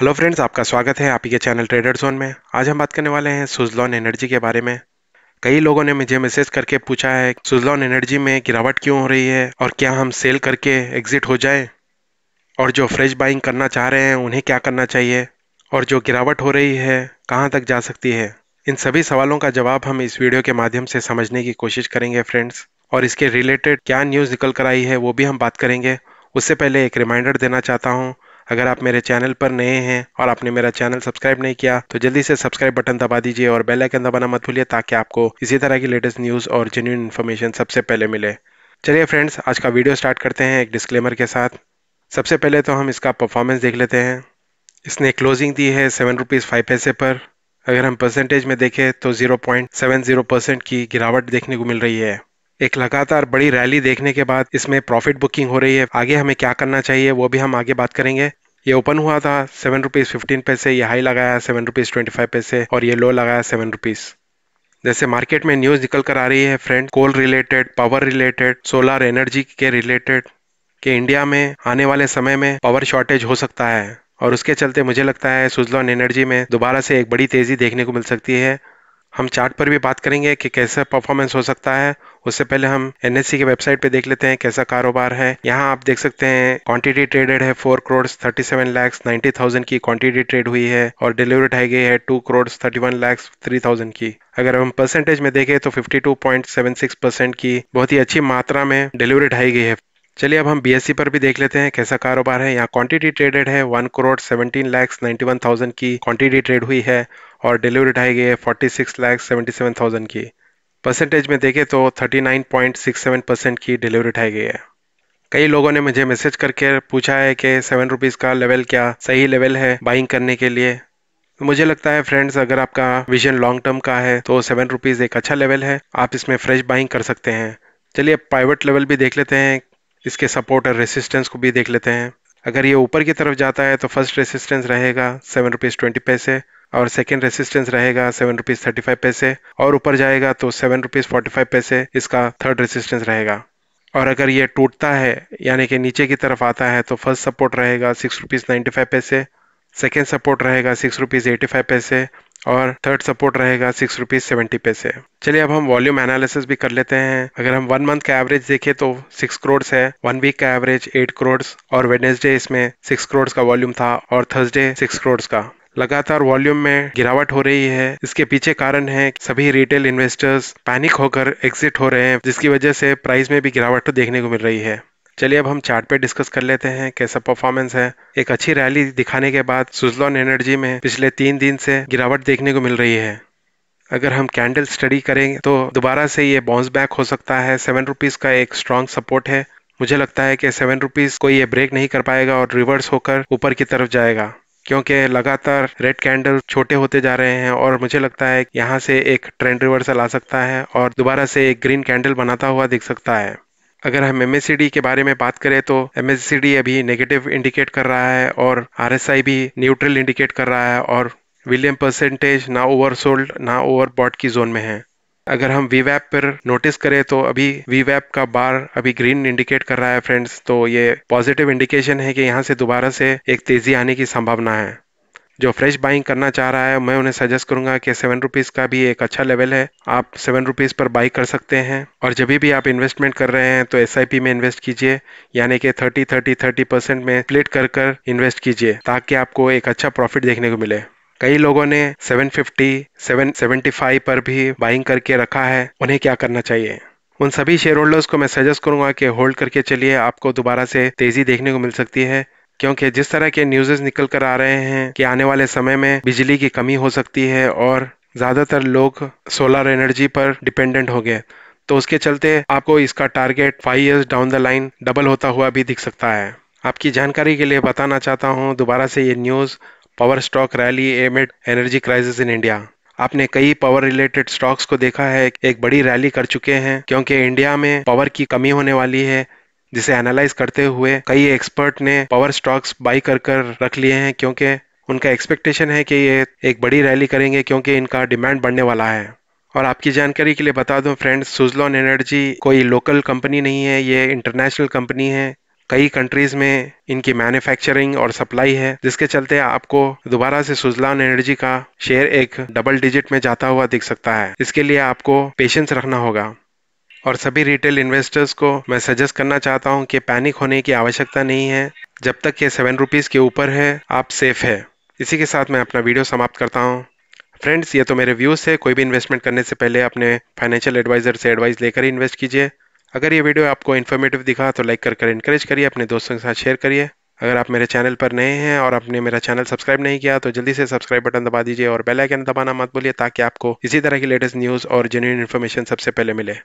hello friends आपका स्वागत है आप ही के चैनल ट्रेडर जोन में आज हम बात करने वाले हैं सुजलॉन एनर्जी के बारे में कई लोगों ने मुझे मैसेज करके पूछा है सुजलॉन एनर्जी में गिरावट क्यों हो रही है और क्या हम सेल करके एग्जिट हो जाएं और जो फ्रेश बाइंग करना चाह रहे हैं उन्हें क्या करना चाहिए और जो गिरावट हो रही है कहाँ तक जा सकती है इन सभी सवालों का जवाब हम इस वीडियो के माध्यम से समझने की कोशिश करेंगे फ्रेंड्स और इसके रिलेटेड क्या न्यूज़ निकल कर आई है वो भी हम बात करेंगे उससे पहले एक रिमाइंडर देना चाहता हूँ अगर आप मेरे चैनल पर नए हैं और आपने मेरा चैनल सब्सक्राइब नहीं किया तो जल्दी से सब्सक्राइब बटन दबा दीजिए और बेल आइकन दबाना मत भूलिए ताकि आपको इसी तरह की लेटेस्ट न्यूज़ और जेन्यून इन्फॉर्मेशन सबसे पहले मिले चलिए फ्रेंड्स आज का वीडियो स्टार्ट करते हैं एक डिस्क्लेमर के साथ सबसे पहले तो हम इसका परफॉर्मेंस देख लेते हैं इसने क्लोजिंग दी है सेवन रुपीज़ फाइव पैसे पर अगर हम परसेंटेज में देखें तो जीरो परसेंट की गिरावट देखने को मिल रही है एक लगातार बड़ी रैली देखने के बाद इसमें प्रॉफिट बुकिंग हो रही है आगे हमें क्या करना चाहिए वो भी हम आगे बात करेंगे ये ओपन हुआ था सेवन रुपीज़ फिफ्टीन पैसे ये हाई लगाया सेवन रुपीज़ ट्वेंटी फाइव पैसे और ये लो लगाया सेवन रुपीज़ जैसे मार्केट में न्यूज़ निकल कर आ रही है friend coal related power related solar energy के रिलेटेड कि इंडिया में आने वाले समय में पावर शॉर्टेज हो सकता है और उसके चलते मुझे लगता है सुजलॉन एनर्जी में दोबारा से एक बड़ी तेज़ी देखने को मिल सकती है हम चार्ट पर भी बात करेंगे कि कैसा परफॉर्मेंस हो सकता है उससे पहले हम एन के वेबसाइट पे देख लेते हैं कैसा कारोबार है यहाँ आप देख सकते हैं क्वांटिटी ट्रेडेड है four crore thirty seven lakhs ninety thousand की क्वांटिटी ट्रेड हुई है और डिलीवरी उठाई गई है two crore thirty one lakhs three thousand की अगर हम परसेंटेज में देखें तो fifty two point seven six percent की बहुत ही अच्छी मात्रा में डिलीवरी उठाई गई है चलिए अब हम सी e पर भी देख लेते हैं कैसा कारोबार है यहाँ क्वांटिटी ट्रेडेड है one crore seventeen lakhs ninety one thousand की क्वांटिटी ट्रेड हुई है और डिलीवरी ढाई गई है forty six lakh seventy seven thousand की परसेंटेज में देखें तो thirty nine point six seven percent की डिलीवरी ढाई गई है कई लोगों ने मुझे मैसेज करके पूछा है कि सेवन रुपीज़ का लेवल क्या सही लेवल है बाइंग करने के लिए मुझे लगता है फ्रेंड्स अगर आपका विजन लॉन्ग टर्म का है तो सेवन रुपीज़ एक अच्छा लेवल है आप इसमें फ्रेश बाइंग कर सकते हैं चलिए प्राइवेट लेवल भी देख लेते हैं इसके सपोर्ट और रेसिस्टेंस को भी देख लेते हैं अगर ये ऊपर की तरफ जाता है तो फर्स्ट रेसिस्टेंस रहेगा सेवन रुपीज़ ट्वेंटी पैसे और सेकेंड रेसिस्टेंस रहेगा सेवन रुपीज थर्टी फाइव पैसे और ऊपर जाएगा तो सेवन रुपीज फोर्टी फाइव पैसे इसका थर्ड रेसिस्टेंस रहेगा और अगर ये टूटता है यानी कि नीचे की तरफ आता है तो फर्स्ट सपोर्ट रहेगा सिक्स रुपीज़ नाइन्टी फाइव पैसे सेकेंड सपोर्ट रहेगा सिक्स रुपीज़ एटी फाइव पैसे और थर्ड सपोर्ट रहेगा सिक्स रुपीज़ सेवेंटी पैसे चलिए अब हम वॉल्यूम एनालिसिस भी कर लेते हैं अगर हम वन मंथ का एवरेज देखें तो सिक्स करोड्स है वन वीक का एवरेज एट करोड्स और वेडनेसडे इसमें सिक्स करोड्स का वॉल्यूम था और थर्सडे सिक्स करोड्स का लगातार वॉल्यूम में गिरावट हो रही है इसके पीछे कारण है सभी रिटेल इन्वेस्टर्स पैनिक होकर एग्जिट हो रहे हैं जिसकी वजह से प्राइस में भी गिरावट तो देखने को मिल रही है चलिए अब हम चार्ट पे डिस्कस कर लेते हैं कैसा परफॉर्मेंस है एक अच्छी रैली दिखाने के बाद सुजलॉन एनर्जी में पिछले तीन दिन से गिरावट देखने को मिल रही है अगर हम कैंडल स्टडी करें तो दोबारा से ये बाउंस बैक हो सकता है सेवन रुपीज़ का एक स्ट्रॉन्ग सपोर्ट है मुझे लगता है कि सेवन रुपीज़ को ये ब्रेक नहीं कर पाएगा और रिवर्स होकर ऊपर की तरफ जाएगा क्योंकि लगातार रेड कैंडल छोटे होते जा रहे हैं और मुझे लगता है यहाँ से एक ट्रेंड रिवर्सल आ सकता है और दोबारा से एक ग्रीन कैंडल बनाता हुआ दिख सकता है अगर हम एम के बारे में बात करें तो एम अभी नेगेटिव इंडिकेट कर रहा है और आर भी न्यूट्रल इंडिकेट कर रहा है और विलियम परसेंटेज ना ओवर सोल्ड ना ओवर बॉट की जोन में है अगर हम वी वैप पर नोटिस करें तो अभी वी वैप का बार अभी ग्रीन इंडिकेट कर रहा है फ्रेंड्स तो ये पॉजिटिव इंडिकेशन है कि यहाँ से दोबारा से एक तेजी आने की संभावना है जो फ्रेश बाइंग करना चाह रहा है मैं उन्हें सजेस्ट करूंगा कि सेवन रुपीज़ का भी एक अच्छा लेवल है आप सेवन रुपीज़ पर बाई कर सकते हैं और जब भी आप इन्वेस्टमेंट कर रहे हैं तो एस में इन्वेस्ट कीजिए यानी कि थर्टी थर्टी थर्टी परसेंट में स्प्लिट कर कर इन्वेस्ट कीजिए ताकि आपको एक अच्छा प्रॉफिट देखने को मिले कई लोगों ने 750, 775 पर भी बाइंग करके रखा है उन्हें क्या करना चाहिए उन सभी शेयर होल्डर्स को मैं सजेस्ट करूंगा कि होल्ड करके चलिए आपको दोबारा से तेजी देखने को मिल सकती है क्योंकि जिस तरह के न्यूजेस निकल कर आ रहे हैं कि आने वाले समय में बिजली की कमी हो सकती है और ज़्यादातर लोग सोलर एनर्जी पर डिपेंडेंट हो गए तो उसके चलते आपको इसका target five years down the line double होता हुआ भी दिख सकता है आपकी जानकारी के लिए बताना चाहता हूँ दोबारा से ये news power stock rally amid energy crisis in India आपने कई पावर रिलेटेड स्टॉक्स को देखा है एक बड़ी रैली कर चुके हैं क्योंकि इंडिया में पावर की कमी होने वाली है जिसे एनालाइज करते हुए कई एक्सपर्ट ने पावर स्टॉक्स बाई कर कर रख लिए हैं क्योंकि उनका एक्सपेक्टेशन है कि ये एक बड़ी रैली करेंगे क्योंकि इनका डिमांड बढ़ने वाला है और आपकी जानकारी के लिए बता दूं फ्रेंड्स सुजलॉन एनर्जी कोई लोकल कंपनी नहीं है ये इंटरनेशनल कंपनी है कई कंट्रीज में इनकी मैन्युफैक्चरिंग और सप्लाई है जिसके चलते आपको दोबारा से सुजलान एनर्जी का शेयर एक डबल डिजिट में जाता हुआ दिख सकता है इसके लिए आपको पेशेंस रखना होगा और सभी रिटेल इन्वेस्टर्स को मैं सजेस्ट करना चाहता हूँ कि पैनिक होने की आवश्यकता नहीं है जब तक ये सेवन रुपीज़ के ऊपर है आप सेफ है इसी के साथ मैं अपना वीडियो समाप्त करता हूँ फ्रेंड्स ये तो मेरे व्यूज़ है कोई भी इन्वेस्टमेंट करने से पहले अपने फाइनेंशियल एडवाइज़र से एडवाइस लेकर ही इन्वेस्ट कीजिए अगर ये वीडियो आपको इन्फॉर्मेटिव दिखा तो लाइक कर कर इनक्रेज करिए अपने दोस्तों के साथ शेयर करिए अगर आप मेरे चैनल पर नए हैं और आपने मेरा चैनल सब्सक्राइब नहीं किया तो जल्दी से सब्सक्राइब बटन दबा दीजिए और बेल आइकन दबाना मत भूलिए ताकि आपको इसी तरह की लेटेस्ट न्यूज़ और जेन्यून इन्फॉर्मेशन सबसे पहले मिले